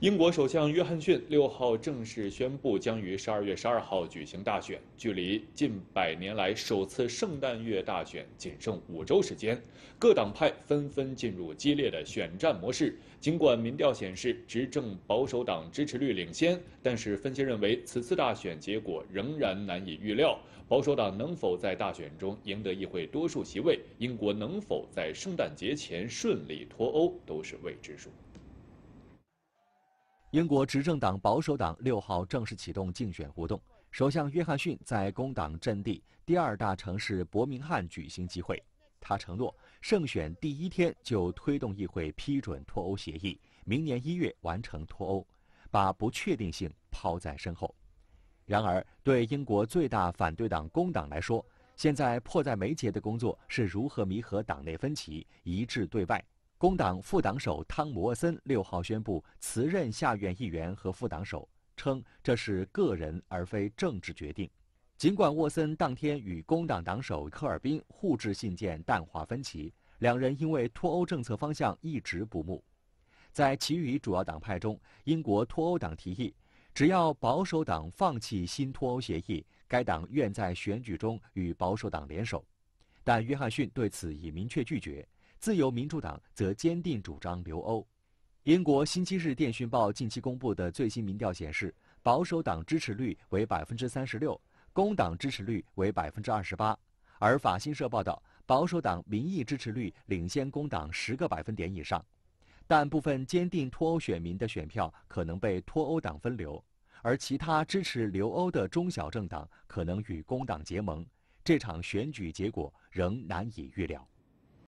英国首相约翰逊六号正式宣布，将于十二月十二号举行大选。距离近百年来首次圣诞月大选仅剩五周时间，各党派纷纷进入激烈的选战模式。尽管民调显示执政保守党支持率领先，但是分析认为，此次大选结果仍然难以预料。保守党能否在大选中赢得议会多数席位？英国能否在圣诞节前顺利脱欧？都是未知数。英国执政党保守党六号正式启动竞选活动。首相约翰逊在工党阵地第二大城市伯明翰举行集会，他承诺胜选第一天就推动议会批准脱欧协议，明年一月完成脱欧，把不确定性抛在身后。然而，对英国最大反对党工党来说，现在迫在眉睫的工作是如何弥合党内分歧，一致对外。工党副党首汤姆沃森六号宣布辞任下院议员和副党首，称这是个人而非政治决定。尽管沃森当天与工党党首科尔宾互致信件淡化分歧，两人因为脱欧政策方向一直不睦。在其余主要党派中，英国脱欧党提议，只要保守党放弃新脱欧协议，该党愿在选举中与保守党联手，但约翰逊对此已明确拒绝。自由民主党则坚定主张留欧。英国《星期日电讯报》近期公布的最新民调显示，保守党支持率为百分之三十六，工党支持率为百分之二十八。而法新社报道，保守党民意支持率领先工党十个百分点以上。但部分坚定脱欧选民的选票可能被脱欧党分流，而其他支持留欧的中小政党可能与工党结盟。这场选举结果仍难以预料。